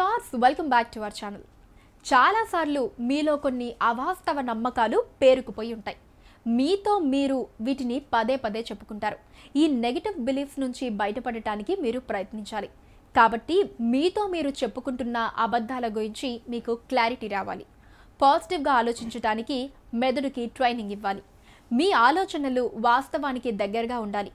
viewers welcome back to our channel చాలాసార్లు మీలో కొన్ని అవాస్తవ నమ్మకాలు పేరుకుపోయి ఉంటాయి మీతో మీరు వీటిని పదే పదే చెప్పుకుంటారు ఈ నెగిటివ్ బిలీఫ్స్ నుంచి బయటపడటానికి మీరు ప్రయత్నించాలి కాబట్టి మీతో మీరు చెప్పుకుంటున్న అబద్ధాల గురించి మీకు క్లారిటీ రావాలి పాజిటివ్గా ఆలోచించడానికి మెదడుకి ట్రైనింగ్ ఇవ్వాలి మీ ఆలోచనలు వాస్తవానికి దగ్గరగా ఉండాలి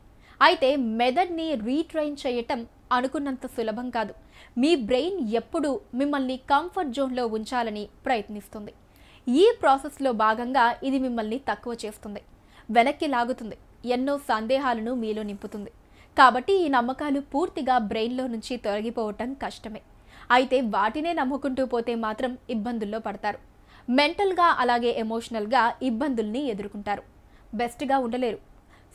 అయితే మెదడ్ని రీట్రైన్ చేయటం అనుకున్నంత సులభం కాదు మీ బ్రెయిన్ ఎప్పుడూ మిమ్మల్ని కంఫర్ట్ జోన్లో ఉంచాలని ప్రయత్నిస్తుంది ఈ ప్రాసెస్లో భాగంగా ఇది మిమ్మల్ని తక్కువ చేస్తుంది వెనక్కి లాగుతుంది ఎన్నో సందేహాలను మీలో నింపుతుంది కాబట్టి ఈ నమ్మకాలు పూర్తిగా బ్రెయిన్లో నుంచి తొలగిపోవటం కష్టమే అయితే వాటినే నమ్ముకుంటూ పోతే మాత్రం ఇబ్బందుల్లో పడతారు మెంటల్గా అలాగే ఎమోషనల్గా ఇబ్బందుల్ని ఎదుర్కొంటారు బెస్ట్గా ఉండలేరు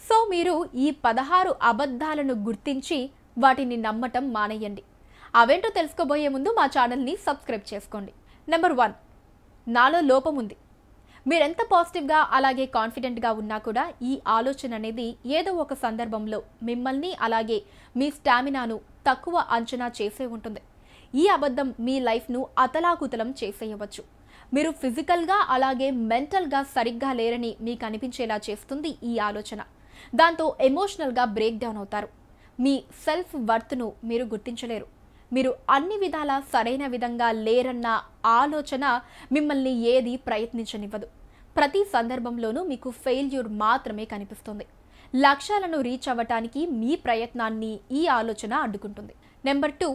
సో మీరు ఈ పదహారు అబద్ధాలను గుర్తించి వాటిని నమ్మటం మానేయండి అవేంటో తెలుసుకోబోయే ముందు మా ఛానల్ని సబ్స్క్రైబ్ చేసుకోండి నెంబర్ వన్ నాలో లోపం ఉంది మీరెంత పాజిటివ్గా అలాగే కాన్ఫిడెంట్గా ఉన్నా కూడా ఈ ఆలోచన అనేది ఏదో ఒక సందర్భంలో మిమ్మల్ని అలాగే మీ స్టామినాను తక్కువ అంచనా చేసే ఉంటుంది ఈ అబద్ధం మీ లైఫ్ను అతలాకుతలం చేసేయవచ్చు మీరు ఫిజికల్గా అలాగే మెంటల్గా సరిగ్గా లేరని మీకు అనిపించేలా చేస్తుంది ఈ ఆలోచన దాంతో ఎమోషనల్గా బ్రేక్ డౌన్ అవుతారు మీ సెల్ఫ్ వర్త్ను మీరు గుర్తించలేరు మీరు అన్ని విధాల సరైన విధంగా లేరన్న ఆలోచన మిమ్మల్ని ఏది ప్రయత్నించనివ్వదు ప్రతి సందర్భంలోనూ మీకు ఫెయిల్యూర్ మాత్రమే కనిపిస్తుంది లక్ష్యాలను రీచ్ అవ్వటానికి మీ ప్రయత్నాన్ని ఈ ఆలోచన అడ్డుకుంటుంది నెంబర్ టూ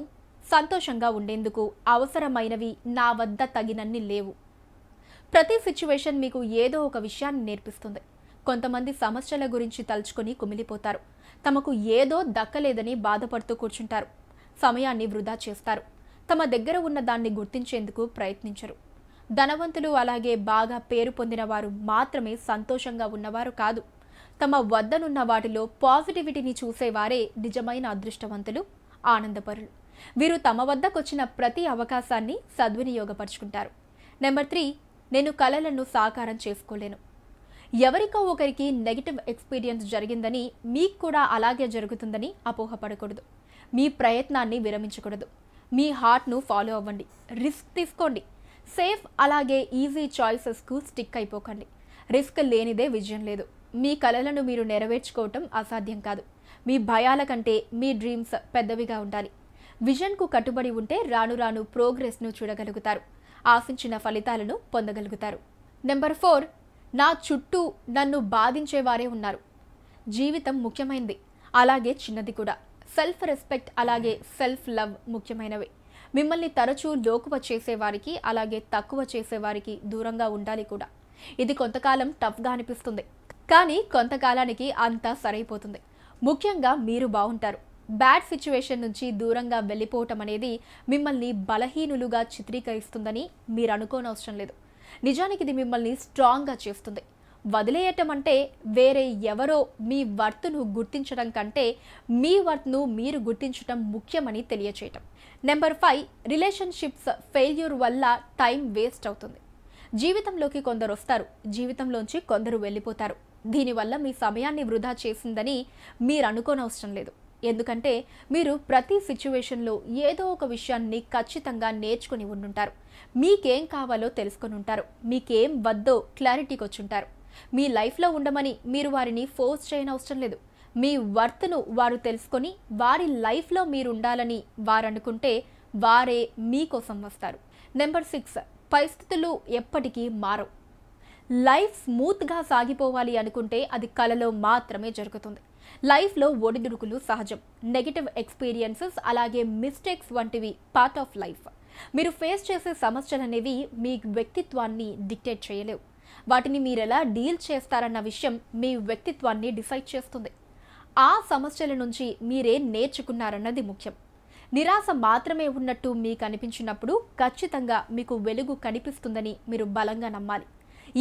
సంతోషంగా ఉండేందుకు అవసరమైనవి నా వద్ద తగినన్ని లేవు ప్రతి సిచ్యువేషన్ మీకు ఏదో ఒక విషయాన్ని నేర్పిస్తుంది కొంతమంది సమస్యల గురించి తలుచుకుని కుమిలిపోతారు తమకు ఏదో దక్కలేదని బాధపడుతూ కూర్చుంటారు సమయాన్ని వృధా చేస్తారు తమ దగ్గర ఉన్న దాన్ని గుర్తించేందుకు ప్రయత్నించరు ధనవంతులు అలాగే బాగా పేరు పొందిన వారు మాత్రమే సంతోషంగా ఉన్నవారు కాదు తమ వద్దనున్న వాటిలో పాజిటివిటీని చూసేవారే నిజమైన అదృష్టవంతులు ఆనందపరులు వీరు తమ వద్దకొచ్చిన ప్రతి అవకాశాన్ని సద్వినియోగపరుచుకుంటారు నెంబర్ త్రీ నేను కలలను సాకారం చేసుకోలేను ఎవరికో ఒకరికి నెగిటివ్ ఎక్స్పీరియన్స్ జరిగిందని మీకు కూడా అలాగే జరుగుతుందని అపోహపడకూడదు మీ ప్రయత్నాన్ని విరమించకూడదు మీ హార్ట్ను ఫాలో అవ్వండి రిస్క్ తీసుకోండి సేఫ్ అలాగే ఈజీ చాయిసెస్కు స్టిక్ అయిపోకండి రిస్క్ లేనిదే విజయం లేదు మీ కలలను మీరు నెరవేర్చుకోవటం అసాధ్యం కాదు మీ భయాల కంటే మీ డ్రీమ్స్ పెద్దవిగా ఉండాలి విజన్కు కట్టుబడి ఉంటే రాను రాను ప్రోగ్రెస్ను చూడగలుగుతారు ఆశించిన ఫలితాలను పొందగలుగుతారు నెంబర్ ఫోర్ నా చుట్టూ నన్ను బాధించేవారే ఉన్నారు జీవితం ముఖ్యమైనది అలాగే చిన్నది కూడా సెల్ఫ్ రెస్పెక్ట్ అలాగే సెల్ఫ్ లవ్ ముఖ్యమైనవి మిమ్మల్ని తరచూ లోకువ చేసేవారికి అలాగే తక్కువ చేసేవారికి దూరంగా ఉండాలి కూడా ఇది కొంతకాలం టఫ్గా అనిపిస్తుంది కానీ కొంతకాలానికి అంతా సరైపోతుంది ముఖ్యంగా మీరు బాగుంటారు బ్యాడ్ సిచ్యువేషన్ నుంచి దూరంగా వెళ్ళిపోవటం అనేది మిమ్మల్ని బలహీనులుగా చిత్రీకరిస్తుందని మీరు అనుకోనవసరం లేదు నిజానికి ఇది మిమ్మల్ని స్ట్రాంగ్గా చేస్తుంది వదిలేయటం అంటే వేరే ఎవరో మీ వర్త్ను గుర్తించడం కంటే మీ వర్త్ను మీరు గుర్తించడం ముఖ్యమని తెలియచేయటం నెంబర్ ఫైవ్ రిలేషన్షిప్స్ ఫెయిల్యూర్ వల్ల టైం వేస్ట్ అవుతుంది జీవితంలోకి కొందరు వస్తారు జీవితంలోంచి కొందరు వెళ్ళిపోతారు దీనివల్ల మీ సమయాన్ని వృధా చేసిందని మీరు అనుకోనవసరం లేదు ఎందుకంటే మీరు ప్రతి సిచ్యువేషన్లో ఏదో ఒక విషయాన్ని ఖచ్చితంగా నేర్చుకుని ఉండుంటారు మీకేం కావాలో తెలుసుకొని ఉంటారు మీకేం వద్దో క్లారిటీకి వచ్చుంటారు మీ లైఫ్లో ఉండమని మీరు వారిని ఫోర్స్ చేయని అవసరం లేదు మీ వర్త్ను వారు తెలుసుకొని వారి లైఫ్లో మీరు ఉండాలని వారు అనుకుంటే వారే మీకోసం వస్తారు నెంబర్ సిక్స్ పరిస్థితులు ఎప్పటికీ మారవు లైఫ్ స్మూత్గా సాగిపోవాలి అనుకుంటే అది కలలో మాత్రమే జరుగుతుంది లైఫ్లో ఒడిదుడుకులు సహజం నెగిటివ్ ఎక్స్పీరియన్సెస్ అలాగే మిస్టేక్స్ వంటివి పార్ట్ ఆఫ్ లైఫ్ మీరు ఫేస్ చేసే సమస్యలు అనేవి మీ వ్యక్తిత్వాన్ని డిక్టేట్ చేయలేవు వాటిని మీరు ఎలా డీల్ చేస్తారన్న విషయం మీ వ్యక్తిత్వాన్ని డిసైడ్ చేస్తుంది ఆ సమస్యల నుంచి మీరేం నేర్చుకున్నారన్నది ముఖ్యం నిరాశ మాత్రమే ఉన్నట్టు మీకు అనిపించినప్పుడు ఖచ్చితంగా మీకు వెలుగు కనిపిస్తుందని మీరు బలంగా నమ్మాలి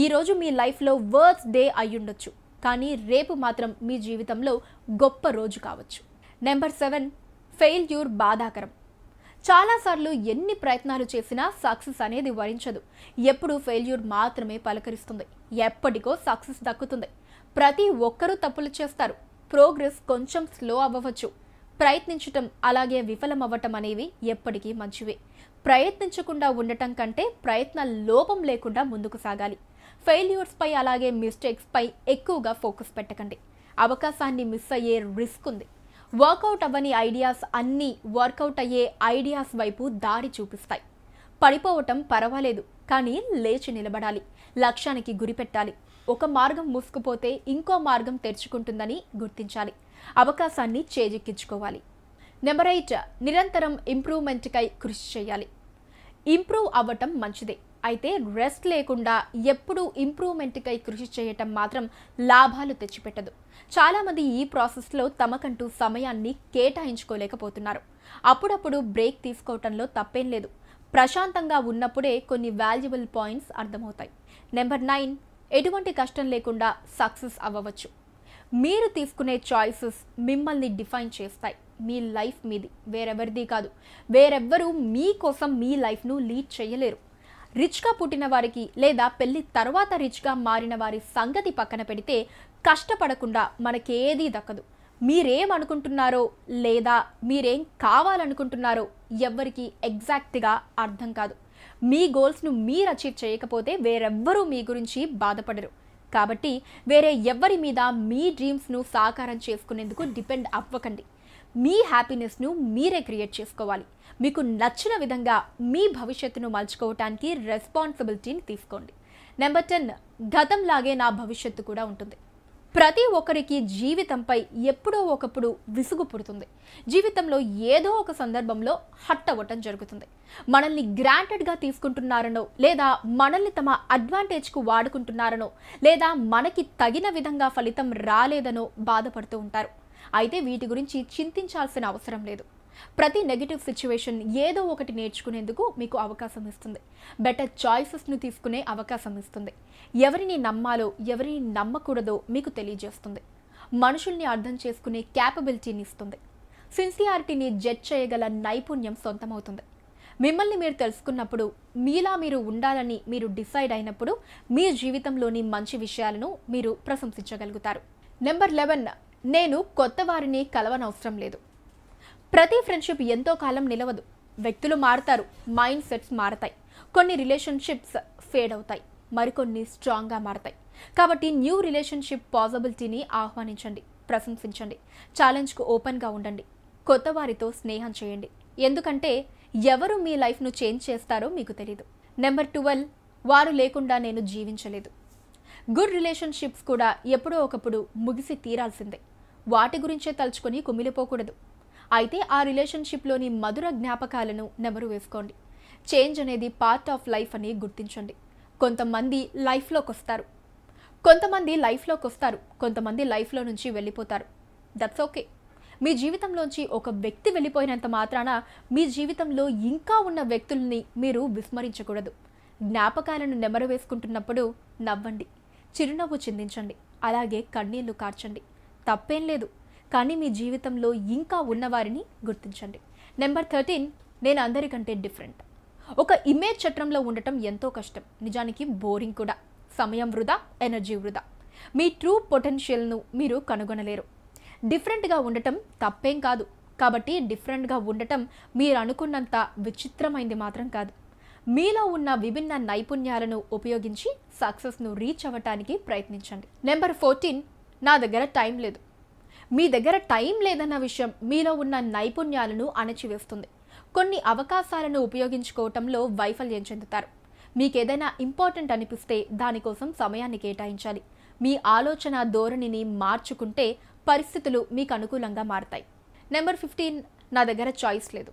ఈరోజు మీ లైఫ్లో వర్స్ డే అయ్యుండొచ్చు కానీ రేపు మాత్రం మీ జీవితంలో గొప్ప రోజు కావచ్చు నెంబర్ సెవెన్ ఫెయిల్యూర్ బాధాకరం చాలాసార్లు ఎన్ని ప్రయత్నాలు చేసినా సక్సెస్ అనేది వరించదు ఎప్పుడు ఫెయిల్యూర్ మాత్రమే పలకరిస్తుంది ఎప్పటికో సక్సెస్ దక్కుతుంది ప్రతి ఒక్కరూ తప్పులు చేస్తారు ప్రోగ్రెస్ కొంచెం స్లో అవ్వవచ్చు ప్రయత్నించటం అలాగే విఫలం అవ్వటం అనేవి ఎప్పటికీ మంచివే ప్రయత్నించకుండా ఉండటం కంటే ప్రయత్న లోపం లేకుండా ముందుకు సాగాలి ఫెయిల్యూర్స్పై అలాగే మిస్టేక్స్పై ఎక్కువగా ఫోకస్ పెట్టకండి అవకాశాన్ని మిస్ అయ్యే రిస్క్ ఉంది వర్కౌట్ అవ్వని ఐడియాస్ అన్నీ వర్కౌట్ అయ్యే ఐడియాస్ వైపు దారి చూపిస్తాయి పడిపోవటం పర్వాలేదు కానీ లేచి నిలబడాలి లక్ష్యానికి గురిపెట్టాలి ఒక మార్గం మూసుకుపోతే ఇంకో మార్గం తెరుచుకుంటుందని గుర్తించాలి అవకాశాన్ని చేజెక్కించుకోవాలి నెంబర్ ఎయిట్ నిరంతరం ఇంప్రూవ్మెంట్కై కృషి చేయాలి ఇంప్రూవ్ అవ్వటం మంచిదే అయితే రెస్ట్ లేకుండా ఎప్పుడూ ఇంప్రూవ్మెంట్కై కృషి చేయటం మాత్రం లాభాలు తెచ్చిపెట్టదు చాలామంది ఈ ప్రాసెస్లో తమకంటూ సమయాన్ని కేటాయించుకోలేకపోతున్నారు అప్పుడప్పుడు బ్రేక్ తీసుకోవటంలో తప్పేం లేదు ప్రశాంతంగా ఉన్నప్పుడే కొన్ని వాల్యుబుల్ పాయింట్స్ అర్థమవుతాయి నెంబర్ నైన్ ఎటువంటి కష్టం లేకుండా సక్సెస్ అవ్వవచ్చు మీరు తీసుకునే చాయిసెస్ మిమ్మల్ని డిఫైన్ చేస్తాయి మీ లైఫ్ మీది వేరెవరిది కాదు వేరెవ్వరూ మీకోసం మీ లైఫ్ను లీడ్ చేయలేరు రిచ్గా పుట్టిన వారికి లేదా పెళ్లి తర్వాత రిచ్గా మారిన వారి సంగతి పక్కన పెడితే కష్టపడకుండా మనకేదీ దక్కదు మీరేం అనుకుంటున్నారో లేదా మీరేం కావాలనుకుంటున్నారో ఎవ్వరికీ ఎగ్జాక్ట్గా అర్థం కాదు మీ గోల్స్ను మీరు అచీవ్ చేయకపోతే వేరెవ్వరూ మీ గురించి బాధపడరు కాబట్టి వేరే ఎవ్వరి మీద మీ డ్రీమ్స్ను సాకారం చేసుకునేందుకు డిపెండ్ అవ్వకండి మీ హ్యాపీనెస్ను మీరే క్రియేట్ చేసుకోవాలి మీకు నచ్చిన విధంగా మీ భవిష్యత్తును మలుచుకోవటానికి రెస్పాన్సిబిలిటీని తీసుకోండి నెంబర్ టెన్ గతంలాగే నా భవిష్యత్తు కూడా ఉంటుంది ప్రతి ఒక్కరికి జీవితంపై ఎప్పుడో ఒకప్పుడు విసుగు పుడుతుంది జీవితంలో ఏదో ఒక సందర్భంలో హట్ అవ్వటం జరుగుతుంది మనల్ని గ్రాంటెడ్గా తీసుకుంటున్నారనో లేదా మనల్ని తమ అడ్వాంటేజ్కు వాడుకుంటున్నారనో లేదా మనకి తగిన విధంగా ఫలితం రాలేదనో బాధపడుతూ ఉంటారు అయితే వీటి గురించి చింతించాల్సిన అవసరం లేదు ప్రతి నెగిటివ్ సిచ్యువేషన్ ఏదో ఒకటి నేర్చుకునేందుకు మీకు అవకాశం ఇస్తుంది బెటర్ చాయిసెస్ను తీసుకునే అవకాశం ఇస్తుంది ఎవరిని నమ్మాలో ఎవరిని నమ్మకూడదో మీకు తెలియజేస్తుంది మనుషుల్ని అర్థం చేసుకునే క్యాపబిలిటీని ఇస్తుంది సిన్సియారిటీని జడ్జ్ చేయగల నైపుణ్యం సొంతమవుతుంది మిమ్మల్ని మీరు తెలుసుకున్నప్పుడు మీలా మీరు ఉండాలని మీరు డిసైడ్ అయినప్పుడు మీ జీవితంలోని మంచి విషయాలను మీరు ప్రశంసించగలుగుతారు నెంబర్ లెవెన్ నేను కొత్త వారిని కలవనవసరం లేదు ప్రతి ఫ్రెండ్షిప్ ఎంతో కాలం నిలవదు వ్యక్తులు మారుతారు మైండ్ సెట్స్ మారతాయి కొన్ని రిలేషన్షిప్స్ ఫేడ్ అవుతాయి మరికొన్ని స్ట్రాంగ్గా మారతాయి కాబట్టి న్యూ రిలేషన్షిప్ పాసిబిలిటీని ఆహ్వానించండి ప్రశంసించండి ఛాలెంజ్కు ఓపెన్గా ఉండండి కొత్త వారితో స్నేహం చేయండి ఎందుకంటే ఎవరు మీ లైఫ్ను చేంజ్ చేస్తారో మీకు తెలీదు నెంబర్ ట్వెల్వ్ వారు లేకుండా నేను జీవించలేదు గుడ్ రిలేషన్షిప్స్ కూడా ఎప్పుడో ఒకప్పుడు ముగిసి తీరాల్సిందే వాటి గురించే తలుచుకొని కుమిలిపోకూడదు అయితే ఆ రిలేషన్షిప్లోని మధుర జ్ఞాపకాలను నెమరు వేసుకోండి చేంజ్ అనేది పార్ట్ ఆఫ్ లైఫ్ అని గుర్తించండి కొంతమంది లైఫ్లోకి వస్తారు కొంతమంది లైఫ్లోకి వస్తారు కొంతమంది లైఫ్లో నుంచి వెళ్ళిపోతారు దట్స్ ఓకే మీ జీవితంలోంచి ఒక వ్యక్తి వెళ్ళిపోయినంత మాత్రాన మీ జీవితంలో ఇంకా ఉన్న వ్యక్తుల్ని మీరు విస్మరించకూడదు జ్ఞాపకాలను నెమరు వేసుకుంటున్నప్పుడు నవ్వండి చిరునవ్వు చిందించండి అలాగే కన్నీళ్లు కార్చండి తప్పేం లేదు కానీ మీ జీవితంలో ఇంకా ఉన్నవారిని గుర్తించండి నెంబర్ థర్టీన్ నేను అందరికంటే డిఫరెంట్ ఒక ఇమేజ్ చట్రంలో ఉండటం ఎంతో కష్టం నిజానికి బోరింగ్ కూడా సమయం వృధా ఎనర్జీ వృధా మీ ట్రూ పొటెన్షియల్ను మీరు కనుగొనలేరు డిఫరెంట్గా ఉండటం తప్పేం కాదు కాబట్టి డిఫరెంట్గా ఉండటం మీరు అనుకున్నంత విచిత్రమైంది మాత్రం కాదు మీలో ఉన్న విభిన్న నైపుణ్యాలను ఉపయోగించి సక్సెస్ను రీచ్ అవ్వటానికి ప్రయత్నించండి నెంబర్ ఫోర్టీన్ నా దగ్గర టైం లేదు మీ దగ్గర టైం లేదన్న విషయం మీలో ఉన్న నైపుణ్యాలను అణచివేస్తుంది కొన్ని అవకాశాలను ఉపయోగించుకోవటంలో వైఫల్యం చెందుతారు మీకేదైనా ఇంపార్టెంట్ అనిపిస్తే దానికోసం సమయాన్ని కేటాయించాలి మీ ఆలోచన ధోరణిని మార్చుకుంటే పరిస్థితులు మీకు అనుకూలంగా మారతాయి నెంబర్ ఫిఫ్టీన్ నా దగ్గర చాయిస్ లేదు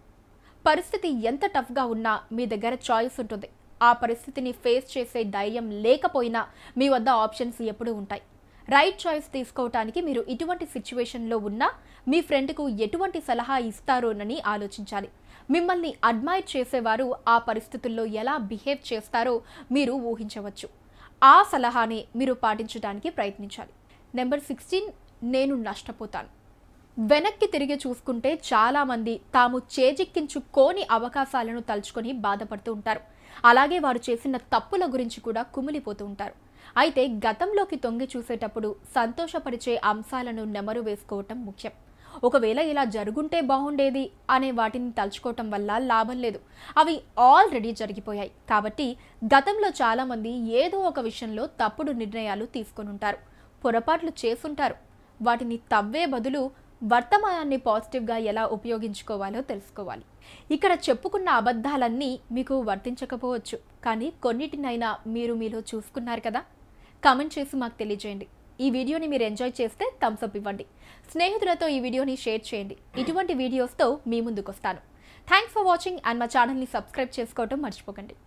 పరిస్థితి ఎంత టఫ్గా ఉన్నా మీ దగ్గర చాయిస్ ఉంటుంది ఆ పరిస్థితిని ఫేస్ చేసే ధైర్యం లేకపోయినా మీ వద్ద ఆప్షన్స్ ఎప్పుడూ ఉంటాయి రైట్ చాయిస్ తీసుకోవటానికి మీరు ఇటువంటి సిచ్యువేషన్లో ఉన్నా మీ ఫ్రెండ్కు ఎటువంటి సలహా ఇస్తారోనని ఆలోచించాలి మిమ్మల్ని అడ్మైర్ చేసేవారు ఆ పరిస్థితుల్లో ఎలా బిహేవ్ చేస్తారో మీరు ఊహించవచ్చు ఆ సలహాని మీరు పాటించడానికి ప్రయత్నించాలి నెంబర్ సిక్స్టీన్ నేను నష్టపోతాను వెనక్కి తిరిగి చూసుకుంటే చాలామంది తాము చేజిక్కించుకోని అవకాశాలను తలుచుకొని బాధపడుతూ ఉంటారు అలాగే వారు చేసిన తప్పుల గురించి కూడా కుమిలిపోతూ ఉంటారు అయితే గతంలోకి తొంగి చూసేటప్పుడు సంతోషపరిచే అంశాలను నెమరు వేసుకోవటం ముఖ్యం ఒకవేళ ఇలా జరుగుంటే బాగుండేది అనే వాటిని తలుచుకోవటం వల్ల లాభం లేదు అవి ఆల్రెడీ జరిగిపోయాయి కాబట్టి గతంలో చాలామంది ఏదో ఒక విషయంలో తప్పుడు నిర్ణయాలు తీసుకొని ఉంటారు పొరపాట్లు చేసుంటారు వాటిని తవ్వే బదులు వర్తమానాన్ని పాజిటివ్గా ఎలా ఉపయోగించుకోవాలో తెలుసుకోవాలి ఇక్కడ చెప్పుకున్న అబద్ధాలన్నీ మీకు వర్తించకపోవచ్చు కానీ కొన్నిటినైనా మీరు మీలో చూసుకున్నారు కదా కామెంట్ చేసి మాకు తెలియజేయండి ఈ వీడియోని మీరు ఎంజాయ్ చేస్తే థమ్స్అప్ ఇవ్వండి స్నేహితులతో ఈ వీడియోని షేర్ చేయండి ఇటువంటి వీడియోస్తో మీ ముందుకు వస్తాను థ్యాంక్స్ ఫర్ వాచింగ్ అండ్ మా ఛానల్ని సబ్స్క్రైబ్ చేసుకోవటం మర్చిపోకండి